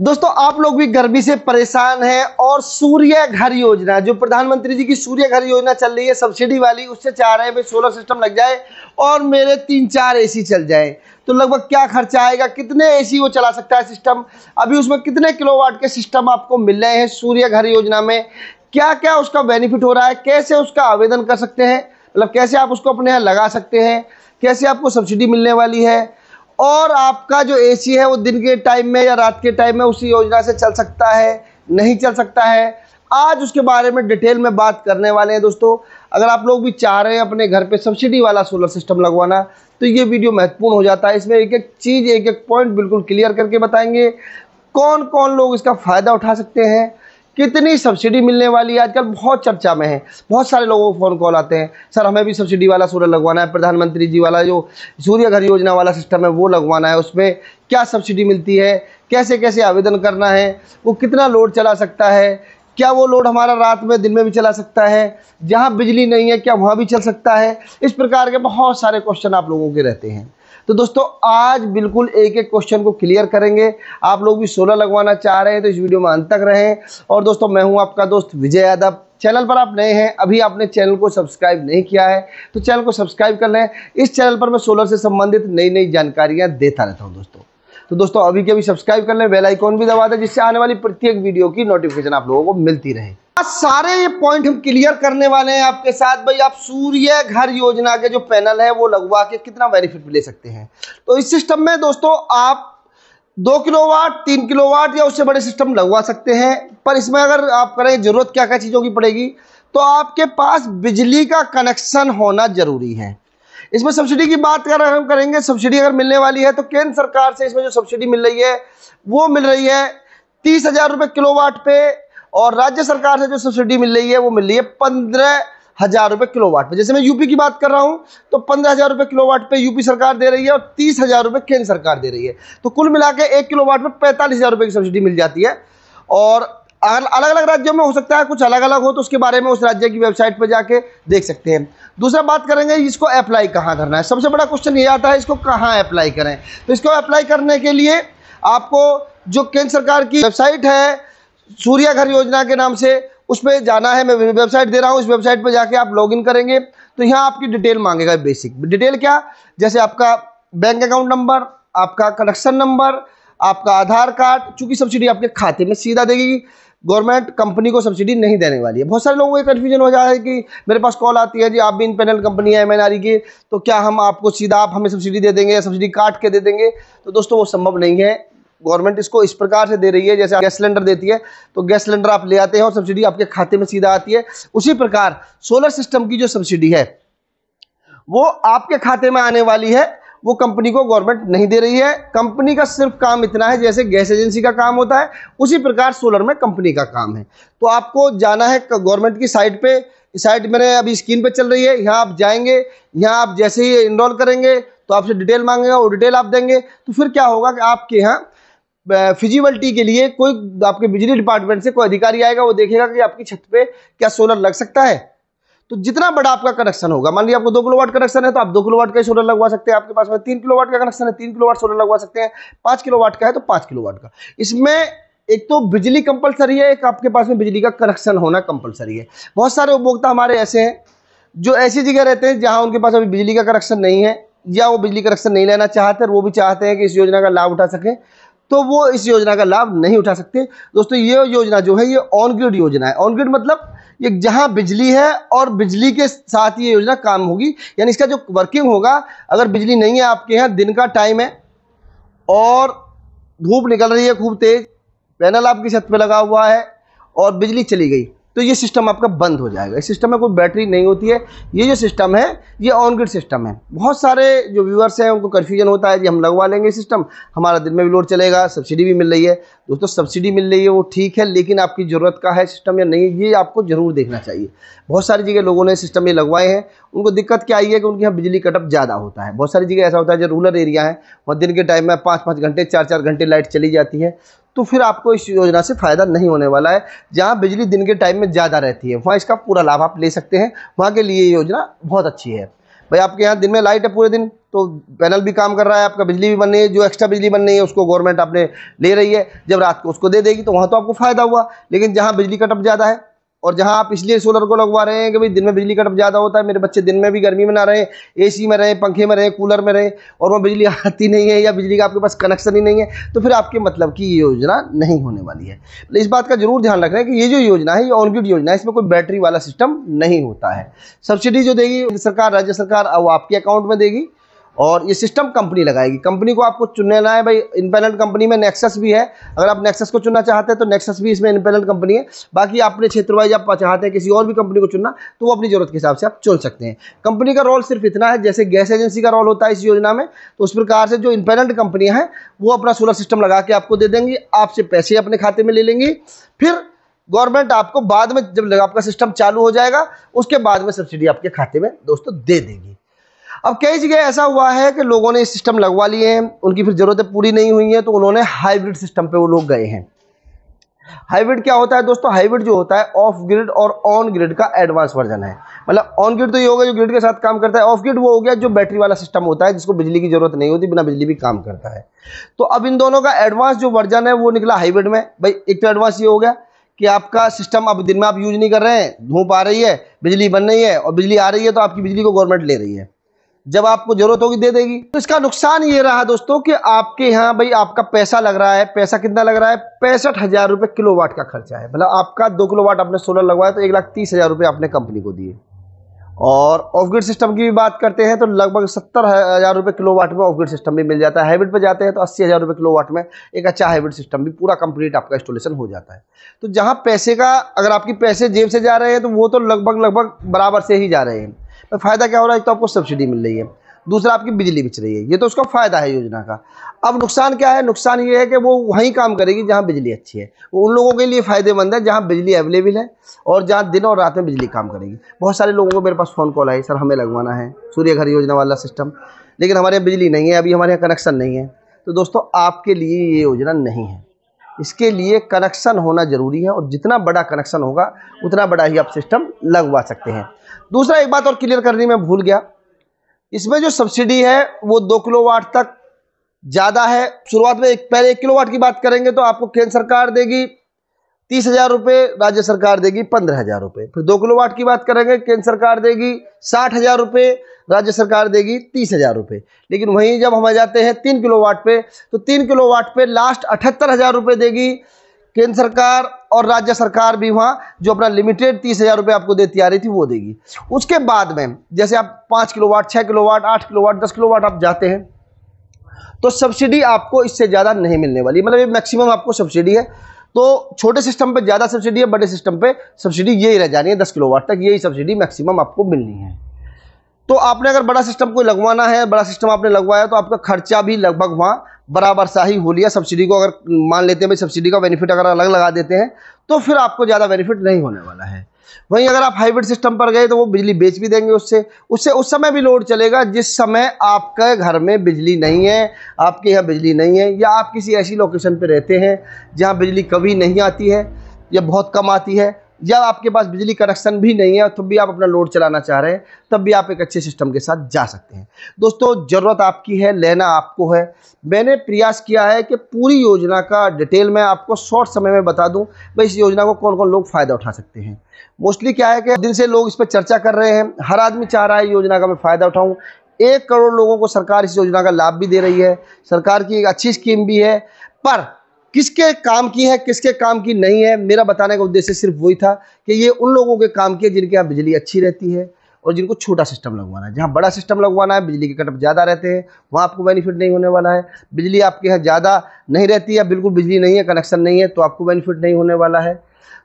दोस्तों आप लोग भी गर्मी से परेशान हैं और सूर्य घर योजना जो प्रधानमंत्री जी की सूर्य घर योजना चल रही है सब्सिडी वाली उससे चाह रहे हैं भाई सोलर सिस्टम लग जाए और मेरे तीन चार एसी चल जाए तो लगभग क्या खर्चा आएगा कितने एसी वो चला सकता है सिस्टम अभी उसमें कितने किलोवाट के सिस्टम आपको मिल रहे हैं सूर्य घर योजना में क्या क्या उसका बेनिफिट हो रहा है कैसे उसका आवेदन कर सकते हैं मतलब कैसे आप उसको अपने यहाँ लगा सकते हैं कैसे आपको सब्सिडी मिलने वाली है और आपका जो एसी है वो दिन के टाइम में या रात के टाइम में उसी योजना से चल सकता है नहीं चल सकता है आज उसके बारे में डिटेल में बात करने वाले हैं दोस्तों अगर आप लोग भी चाह रहे हैं अपने घर पे सब्सिडी वाला सोलर सिस्टम लगवाना तो ये वीडियो महत्वपूर्ण हो जाता है इसमें एक एक चीज़ एक एक पॉइंट बिल्कुल क्लियर करके बताएंगे कौन कौन लोग इसका फ़ायदा उठा सकते हैं कितनी सब्सिडी मिलने वाली है आजकल बहुत चर्चा में है बहुत सारे लोगों को फ़ोन कॉल आते हैं सर हमें भी सब्सिडी वाला सूर्य लगवाना है प्रधानमंत्री जी वाला जो सूर्य घर योजना वाला सिस्टम है वो लगवाना है उसमें क्या सब्सिडी मिलती है कैसे कैसे आवेदन करना है वो कितना लोड चला सकता है क्या वो लोड हमारा रात में दिन में भी चला सकता है जहाँ बिजली नहीं है क्या वहाँ भी चल सकता है इस प्रकार के बहुत सारे क्वेश्चन आप लोगों के रहते हैं तो दोस्तों आज बिल्कुल एक एक क्वेश्चन को क्लियर करेंगे आप लोग भी सोलर लगवाना चाह रहे हैं तो इस वीडियो में अंत तक रहें और दोस्तों मैं हूँ आपका दोस्त विजय यादव चैनल पर आप नए हैं अभी आपने चैनल को सब्सक्राइब नहीं किया है तो चैनल को सब्सक्राइब कर लें इस चैनल पर मैं सोलर से संबंधित नई नई जानकारियाँ देता रहता हूँ दोस्तों तो दोस्तों अभी के अभी सब्सक्राइब कर लें बेल आइकॉन भी दबा दें जिससे आने वाली प्रत्येक वीडियो की नोटिफिकेशन आप लोगों को मिलती रहे आज सारे ये पॉइंट हम क्लियर करने वाले हैं आपके साथ भाई आप सूर्य घर योजना के जो पैनल है वो लगवा के कितना बेनिफिट ले सकते हैं तो इस सिस्टम में दोस्तों आप दो किलोवाट तीन वाट या उससे बड़े सिस्टम लगवा सकते हैं पर इसमें अगर आप करें ज़रूरत क्या क्या चीज़ों की पड़ेगी तो आपके पास बिजली का कनेक्शन होना ज़रूरी है इसमें सब्सिडी की बात कर हम करेंगे सब्सिडी अगर मिलने वाली है तो केंद्र सरकार से इसमें जो सब्सिडी मिल रही है वो मिल रही है तीस हज़ार रुपये किलो वाट पे और राज्य सरकार से जो सब्सिडी मिल रही है वो मिल रही है पंद्रह हजार रुपए किलो वाट पे जैसे मैं यूपी की बात कर रहा हूं तो पंद्रह हजार रुपए किलो वाट पे यूपी सरकार दे रही है और तीस हजार रुपए केंद्र सरकार दे रही है तो कुल मिला के एक किलो वाट में पैंतालीस हजार रुपए की सब्सिडी मिल जाती है और अलग अलग राज्यों में हो सकता है कुछ अलग अलग हो तो उसके बारे में उस राज्य की वेबसाइट पर जाके देख सकते हैं दूसरा बात करेंगे इसको अप्लाई कहाँ करना है सबसे बड़ा क्वेश्चन ये आता है इसको कहाँ अप्लाई करें तो इसको अप्लाई करने के लिए आपको जो केंद्र सरकार की वेबसाइट है सूर्या घर योजना के नाम से उस पर जाना है मैं वेबसाइट दे रहा हूँ इस वेबसाइट पर जाके आप लॉगिन करेंगे तो यहाँ आपकी डिटेल मांगेगा बेसिक डिटेल क्या जैसे आपका बैंक अकाउंट नंबर आपका कनेक्शन नंबर आपका आधार कार्ड चूंकि सब्सिडी आपके खाते में सीधा देगी गवर्नमेंट कंपनी को सब्सिडी नहीं देने वाली है बहुत सारे लोगों को कन्फ्यूजन हो रहा है कि मेरे पास कॉल आती है जी आप भी इन पैनल कंपनी है एम की तो क्या हम आपको सीधा आप हमें सब्सिडी दे देंगे या सब्सिडी काट के दे देंगे तो दोस्तों वो संभव नहीं है गवर्नमेंट इसको इस प्रकार से दे रही है जैसे गैस सिलेंडर देती है तो गैस सिलेंडर आप ले आते हैं और सब्सिडी आपके खाते में सीधा आती है उसी प्रकार सोलर सिस्टम की जो सब्सिडी है वो आपके खाते में आने वाली है वो कंपनी को गवर्नमेंट नहीं दे रही है कंपनी का सिर्फ काम इतना है जैसे गैस एजेंसी का काम होता है उसी प्रकार सोलर में कंपनी का काम है तो आपको जाना है गवर्नमेंट की साइट पे साइट मैंने अभी स्क्रीन पे चल रही है यहाँ आप जाएंगे यहाँ आप जैसे ही इनरोल करेंगे तो आपसे डिटेल मांगेगा वो डिटेल आप देंगे तो फिर क्या होगा कि आपके यहाँ फिजिबिलिटी के लिए कोई आपके बिजली डिपार्टमेंट से कोई अधिकारी आएगा वो देखेगा कि आपकी छत पे क्या सोलर लग सकता है तो जितना बड़ा आपका कनेक्शन होगा मान लीजिए आपको दो किलोवाट कनेक्शन है तो आप दो किलोवाट का सोलर लगवा सकते हैं आपके पास में तीन किलोवाट का कनेक्शन है तीन किलोवाट सोलर लगवा सकते हैं किलो किलोवाट का है तो किलो किलोवाट का इसमें एक तो बिजली कंपलसरी है एक आपके पास में बिजली का कनेक्शन होना कंपलसरी है बहुत सारे उपभोक्ता हमारे ऐसे हैं जो ऐसी जगह रहते हैं जहां उनके पास अभी बिजली का कनेक्शन नहीं है या वो बिजली कनेक्शन नहीं लेना चाहते और वो भी चाहते हैं कि इस योजना का लाभ उठा सकें तो वो इस योजना का लाभ नहीं उठा सकते दोस्तों ये योजना जो है ये ऑन ग्रिड योजना है ऑन मतलब ये जहां बिजली है और बिजली के साथ ये योजना काम होगी यानी इसका जो वर्किंग होगा अगर बिजली नहीं है आपके यहाँ दिन का टाइम है और धूप निकल रही है खूब तेज़ पैनल आपकी छत पर लगा हुआ है और बिजली चली गई तो ये सिस्टम आपका बंद हो जाएगा इस सिस्टम में कोई बैटरी नहीं होती है ये जो सिस्टम है ये ऑन ग्रिड सिस्टम है बहुत सारे जो व्यूअर्स हैं उनको कन्फ्यूजन होता है कि हम लगवा लेंगे सिस्टम हमारा दिन में भी लोड चलेगा सब्सिडी भी मिल रही है दोस्तों सब्सिडी मिल रही है वो ठीक है लेकिन आपकी ज़रूरत का है सिस्टम या नहीं ये आपको ज़रूर देखना चाहिए बहुत सारी जगह लोगों ने सिस्टम ये लगवाए हैं उनको दिक्कत क्या आई है कि उनके यहाँ बिजली कटअप ज़्यादा होता है बहुत सारी जगह ऐसा होता है जो रूरल एरिया है वहाँ दिन के टाइम में पाँच पाँच घंटे चार चार घंटे लाइट चली जाती है तो फिर आपको इस योजना से फ़ायदा नहीं होने वाला है जहाँ बिजली दिन के टाइम में ज़्यादा रहती है वहाँ इसका पूरा लाभ आप ले सकते हैं वहाँ के लिए ये योजना बहुत अच्छी है भाई आपके यहाँ दिन में लाइट है पूरे दिन तो पैनल भी काम कर रहा है आपका बिजली भी बन रही है जो एक्स्ट्रा बिजली बन रही है उसको गवर्नमेंट आपने ले रही है जब रात को उसको दे देगी तो वहाँ तो आपको फ़ायदा हुआ लेकिन जहाँ बिजली कटअप ज़्यादा है और जहां आप इसलिए सोलर को लगवा रहे हैं कि भाई दिन में बिजली कट ज़्यादा होता है मेरे बच्चे दिन में भी गर्मी में ना रहे एसी में रहे पंखे में रहे कूलर में रहे और वह बिजली आती नहीं है या बिजली का आपके पास कनेक्शन ही नहीं है तो फिर आपके मतलब की ये योजना नहीं होने वाली है मतलब इस बात का जरूर ध्यान रख रहे हैं कि ये जो योजना है ये ऑनग्रिड योजना है इसमें कोई बैटरी वाला सिस्टम नहीं होता है सब्सिडी जो देगी सरकार राज्य सरकार वो आपके अकाउंट में देगी और ये सिस्टम कंपनी लगाएगी कंपनी को आपको चुनना है भाई इनपेलेंट कंपनी में नेक्सस भी है अगर आप नेक्सस को चुनना चाहते हैं तो नेक्सस भी इसमें इनपेलेंट कंपनी है बाकी अपने क्षेत्र वाइज आप चाहते हैं किसी और भी कंपनी को चुनना तो वो अपनी जरूरत के हिसाब से आप चुन सकते हैं कंपनी का रोल सिर्फ इतना है जैसे गैस एजेंसी का रोल होता है इस योजना में तो उस प्रकार से जो इनपेलेंट कंपनियाँ हैं वो अपना सोलर सिस्टम लगा के आपको दे देंगी आपसे पैसे अपने खाते में ले लेंगी फिर गवर्नमेंट आपको बाद में जब आपका सिस्टम चालू हो जाएगा उसके बाद में सब्सिडी आपके खाते में दोस्तों दे देगी अब कई जगह ऐसा हुआ है कि लोगों ने सिस्टम लगवा लिए हैं उनकी फिर ज़रूरतें पूरी नहीं हुई हैं तो उन्होंने हाइब्रिड सिस्टम पे वो लोग गए हैं हाइब्रिड क्या होता है दोस्तों हाइब्रिड जो होता है ऑफ ग्रिड और ऑन ग्रिड का एडवांस वर्जन है मतलब ऑन ग्रिड तो ये होगा जो ग्रिड के साथ काम करता है ऑफ ग्रिड वो हो गया जो बैटरी वाला सिस्टम होता है जिसको बिजली की जरूरत नहीं होती बिना बिजली भी काम करता है तो अब इन दोनों का एडवांस जो वर्जन है वो निकला हाइब्रिड में भाई एक तो एडवांस ये हो गया कि आपका सिस्टम अब दिन में आप यूज नहीं कर रहे हैं धूप आ रही है बिजली बन रही है और बिजली आ रही है तो आपकी बिजली को गवर्नमेंट ले रही है जब आपको जरूरत होगी दे देगी तो इसका नुकसान ये रहा दोस्तों कि आपके यहाँ भाई आपका पैसा लग रहा है पैसा कितना लग रहा है पैंसठ हजार रुपये किलो वाट का खर्चा है मतलब आपका दो किलो वाट आपने सोलर लगवाया तो एक लाख तीस हजार रुपये आपने कंपनी को दिए और ऑफ ग्रिड सिस्टम की भी बात करते हैं तो लगभग सत्तर हज़ार रुपये किलो वाट में ऑफ ग्रिड सिस्टम भी मिल जाता है हाइब्रिड पर जाते हैं तो अस्सी हज़ार रुपये किलो वाट में एक अच्छा हाइब्रिड सिस्टम भी पूरा कंप्लीट आपका इंस्टॉलेशन हो जाता है तो जहाँ पैसे का अगर आपकी पैसे जेब से जा रहे हैं तो वो तो लगभग लगभग बराबर से ही जा रहे हैं पर तो फ़ायदा क्या हो रहा है एक तो आपको सब्सिडी मिल रही है दूसरा आपकी बिजली बिच रही है ये तो उसका फ़ायदा है योजना का अब नुकसान क्या है नुकसान ये है कि वो वहीं काम करेगी जहाँ बिजली अच्छी है वो उन लोगों के लिए फ़ायदेमंद है जहाँ बिजली अवेलेबल है और जहाँ दिन और रात में बिजली काम करेगी बहुत सारे लोगों को मेरे पास फ़ोन कॉल आई सर हमें लगवाना है सूर्य घर योजना वाला सिस्टम लेकिन हमारे यहाँ बिजली नहीं है अभी हमारे यहाँ कनेक्शन नहीं है तो दोस्तों आपके लिए ये योजना नहीं है इसके लिए कनेक्शन होना ज़रूरी है और जितना बड़ा कनेक्शन होगा उतना बड़ा ही आप सिस्टम लगवा सकते हैं दूसरा एक बात और क्लियर करनी मैं भूल गया इसमें जो सब्सिडी है वो दो किलो वाट तक ज़्यादा है शुरुआत में एक पहले एक किलो वाट की बात करेंगे तो आपको केंद्र सरकार देगी तीस हज़ार रुपये राज्य सरकार देगी पंद्रह हज़ार रुपये फिर दो किलो वाट की बात करेंगे केंद्र सरकार देगी साठ हज़ार रुपये राज्य सरकार देगी तीस हज़ार रुपये लेकिन वहीं जब हम आ जाते हैं तीन किलो वाट पे तो तीन किलो वाट पे लास्ट अठहत्तर हज़ार रुपये देगी केंद्र सरकार और राज्य सरकार भी वहाँ जो अपना लिमिटेड तीस हज़ार रुपये आपको देती आ रही थी वो देगी उसके बाद में जैसे आप पाँच किलो वाट छः किलो वाट आठ किलो वाट दस किलो वाट आप जाते हैं तो सब्सिडी आपको इससे ज़्यादा नहीं मिलने वाली मतलब ये मैक्सिमम आपको सब्सिडी है तो छोटे सिस्टम पे ज़्यादा सब्सिडी है बड़े सिस्टम पे सब्सिडी यही रह जानी है दस किलो वाट तक यही सब्सिडी मैक्सिमम आपको मिलनी है तो आपने अगर बड़ा सिस्टम कोई लगवाना है बड़ा सिस्टम आपने लगवाया तो आपका खर्चा भी लगभग वहाँ बराबर सा ही हो लिया सब्सिडी को अगर मान लेते हैं भाई सब्सिडी का बेनिफिट अगर अलग लगा देते हैं तो फिर आपको ज़्यादा बेनिफिट नहीं होने वाला है वहीं अगर आप हाइब्रिड सिस्टम पर गए तो वो बिजली बेच भी देंगे उससे उससे उस समय भी लोड चलेगा जिस समय आपके घर में बिजली नहीं है आपके यहाँ बिजली नहीं है या आप किसी ऐसी लोकेशन पर रहते हैं जहाँ बिजली कभी नहीं आती है या बहुत कम आती है जब आपके पास बिजली कनेक्शन भी नहीं है तब तो भी आप अपना लोड चलाना चाह रहे हैं तब भी आप एक अच्छे सिस्टम के साथ जा सकते हैं दोस्तों ज़रूरत आपकी है लेना आपको है मैंने प्रयास किया है कि पूरी योजना का डिटेल मैं आपको शॉर्ट समय में बता दूं भाई इस योजना को कौन कौन लोग फ़ायदा उठा सकते हैं मोस्टली क्या है कि दिन से लोग इस पर चर्चा कर रहे हैं हर आदमी चाह रहा है योजना का मैं फ़ायदा उठाऊँ एक करोड़ लोगों को सरकार इस योजना का लाभ भी दे रही है सरकार की एक अच्छी स्कीम भी है पर किसके काम की है किसके काम की नहीं है मेरा बताने का उद्देश्य सिर्फ वही था कि ये उन लोगों के काम की है जिनके यहाँ बिजली अच्छी रहती है और जिनको छोटा सिस्टम लगवाना है जहाँ बड़ा सिस्टम लगवाना है बिजली के कटअप ज़्यादा रहते हैं वहाँ आपको बेनिफिट नहीं होने वाला है बिजली आपके यहाँ ज़्यादा नहीं रहती है बिल्कुल बिजली नहीं है कनेक्शन नहीं है तो आपको बेनिफिट नहीं होने वाला है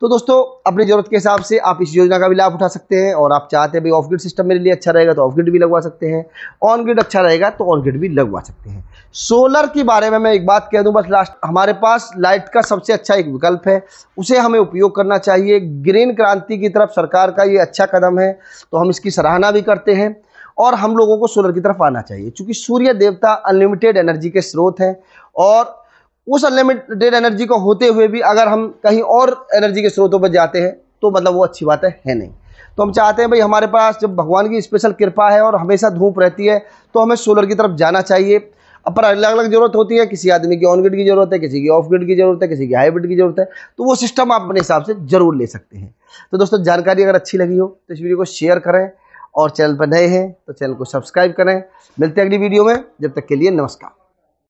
तो दोस्तों अपनी ज़रूरत के हिसाब से आप इस योजना का भी लाभ उठा सकते हैं और आप चाहते हैं भाई ऑफ ग्रिड सिस्टम मेरे लिए अच्छा रहेगा तो ऑफ ग्रिड भी लगवा सकते हैं ऑन ग्रिड अच्छा रहेगा तो ऑन ग्रिड भी लगवा सकते हैं सोलर के बारे में मैं एक बात कह दूं बस लास्ट हमारे पास लाइट का सबसे अच्छा एक विकल्प है उसे हमें उपयोग करना चाहिए ग्रीन क्रांति की तरफ सरकार का ये अच्छा कदम है तो हम इसकी सराहना भी करते हैं और हम लोगों को सोलर की तरफ आना चाहिए क्योंकि सूर्य देवता अनलिमिटेड एनर्जी के स्रोत हैं और उस अनलिमिटेड एनर्जी को होते हुए भी अगर हम कहीं और एनर्जी के स्रोतों पर जाते हैं तो मतलब वो अच्छी बात है, है नहीं तो हम चाहते हैं भाई हमारे पास जब भगवान की स्पेशल कृपा है और हमेशा धूप रहती है तो हमें सोलर की तरफ जाना चाहिए पर अलग अलग ज़रूरत होती है किसी आदमी की ऑन ग्रिड की ज़रूरत है किसी की ऑफ ग्रिड की ज़रूरत है किसी की हाइब्रिड की ज़रूरत है तो वो सिस्टम आप अपने हिसाब से ज़रूर ले सकते हैं तो दोस्तों जानकारी अगर अच्छी लगी हो तो इस वीडियो को शेयर करें और चैनल पर नए हैं तो चैनल को सब्सक्राइब करें मिलते हैं अगली वीडियो में जब तक के लिए नमस्कार